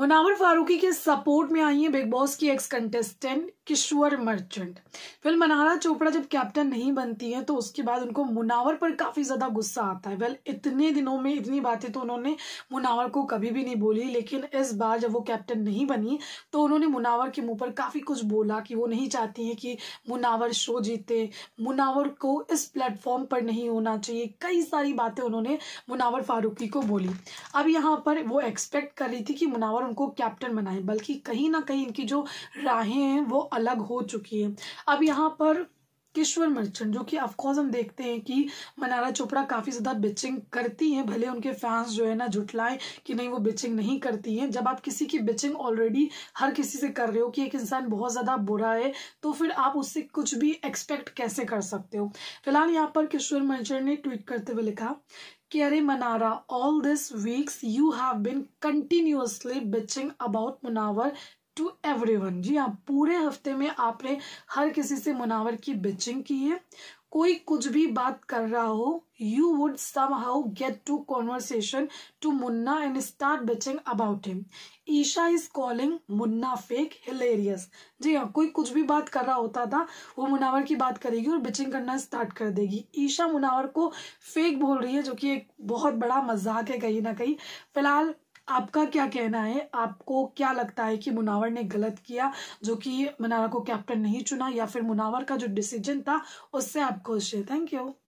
मुनावर फारूकी के सपोर्ट में आई है बिग बॉस की ex contestant Kishwer Merchant well Mannara Chopra जब कैप्टन नहीं बनती है तो उसके बाद उनको मुनावर पर काफ़ी ज़्यादा गुस्सा आता है वेल इतने दिनों में इतनी बातें तो उन्होंने मुनावर को कभी भी नहीं बोली लेकिन इस बार जब वो कैप्टन नहीं बनी तो उन्होंने मुनावर के मुंह पर काफ़ी कुछ बोला कि वो नहीं चाहती है कि मुनावर शो जीते मुनावर को इस प्लेटफॉर्म पर नहीं होना चाहिए कई सारी बातें उन्होंने मुनावर फारूकी को बोली अब यहाँ पर वो एक्सपेक्ट कर रही थी कि मुनावर उनको कैप्टन बनाए बल्कि कहीं ना कहीं इनकी जो राहें हैं वो अलग हो चुकी हैं अब यहाँ पर किश्वर मर्चेंट जो कि ऑफकोर्स हम देखते हैं कि मनारा चोपड़ा काफ़ी ज़्यादा बिचिंग करती हैं भले उनके फैंस जो है ना झुटलाएं कि नहीं वो बिचिंग नहीं करती हैं जब आप किसी की बिचिंग ऑलरेडी हर किसी से कर रहे हो कि एक इंसान बहुत ज़्यादा बुरा है तो फिर आप उससे कुछ भी एक्सपेक्ट कैसे कर सकते हो फिलहाल यहाँ पर किश्वर मर्चेंट ने ट्वीट करते हुए लिखा कि अरे Mannara all this weeks you have been continuously bitching about Munawar to everyone जी हाँ पूरे हफ्ते में आपने हर किसी से मुनावर की बिचिंग की है कोई कुछ भी बात कर रहा हो you would somehow get to conversation to Munna and start bitching about him Isha is calling Munna fake hilarious जी हाँ कोई कुछ भी बात कर रहा होता था वो मुनावर की बात करेगी और बिचिंग करना स्टार्ट कर देगी ईशा मुनावर को फेक बोल रही है जो कि एक बहुत बड़ा मजाक है कहीं ना कहीं फिलहाल आपका क्या कहना है आपको क्या लगता है कि मुनावर ने गलत किया जो कि मनारा को कैप्टन नहीं चुना या फिर मुनावर का जो डिसीजन था उससे आप खुश है थैंक यू